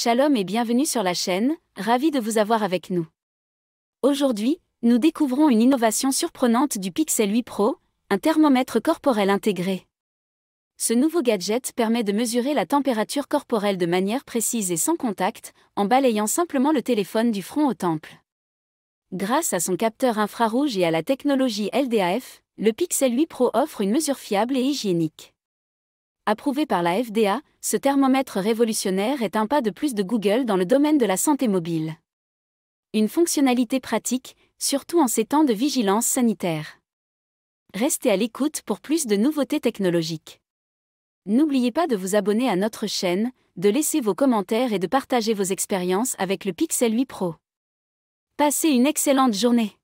Shalom et bienvenue sur la chaîne, ravi de vous avoir avec nous. Aujourd'hui, nous découvrons une innovation surprenante du Pixel 8 Pro, un thermomètre corporel intégré. Ce nouveau gadget permet de mesurer la température corporelle de manière précise et sans contact, en balayant simplement le téléphone du front au temple. Grâce à son capteur infrarouge et à la technologie LDAF, le Pixel 8 Pro offre une mesure fiable et hygiénique approuvé par la FDA, ce thermomètre révolutionnaire est un pas de plus de Google dans le domaine de la santé mobile. Une fonctionnalité pratique, surtout en ces temps de vigilance sanitaire. Restez à l'écoute pour plus de nouveautés technologiques. N'oubliez pas de vous abonner à notre chaîne, de laisser vos commentaires et de partager vos expériences avec le Pixel 8 Pro. Passez une excellente journée.